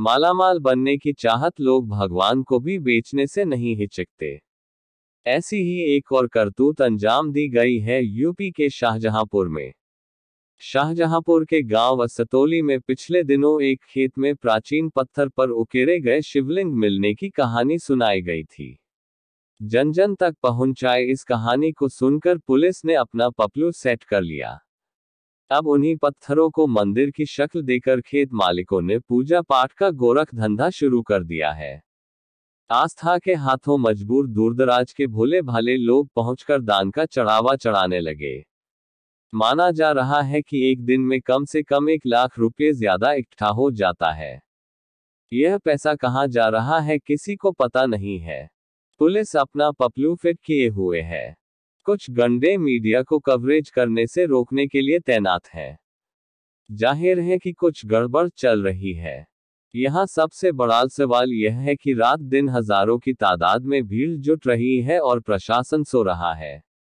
मालामाल बनने की चाहत लोग भगवान को भी बेचने से नहीं हिचकते ऐसी ही एक और करतूत अंजाम दी गई है यूपी के शाहजहांपुर में शाहजहांपुर के गांव असतोली में पिछले दिनों एक खेत में प्राचीन पत्थर पर उकेरे गए शिवलिंग मिलने की कहानी सुनाई गई थी जन जन तक पहुंचाए इस कहानी को सुनकर पुलिस ने अपना पपलू सेट कर लिया अब उन्हीं पत्थरों को मंदिर की शक्ल देकर खेत मालिकों ने पूजा पाठ का गोरख धंधा शुरू कर दिया है आस्था के हाथों मजबूर दूरदराज के भोले भाले लोग पहुंचकर दान का चढ़ावा चढ़ाने लगे माना जा रहा है कि एक दिन में कम से कम एक लाख रुपए ज्यादा इकट्ठा हो जाता है यह पैसा कहाँ जा रहा है किसी को पता नहीं है पुलिस अपना पपलू फिट किए हुए है कुछ गंडे मीडिया को कवरेज करने से रोकने के लिए तैनात हैं जाहिर है कि कुछ गड़बड़ चल रही है यहाँ सबसे बड़ा सवाल यह है कि रात दिन हजारों की तादाद में भीड़ जुट रही है और प्रशासन सो रहा है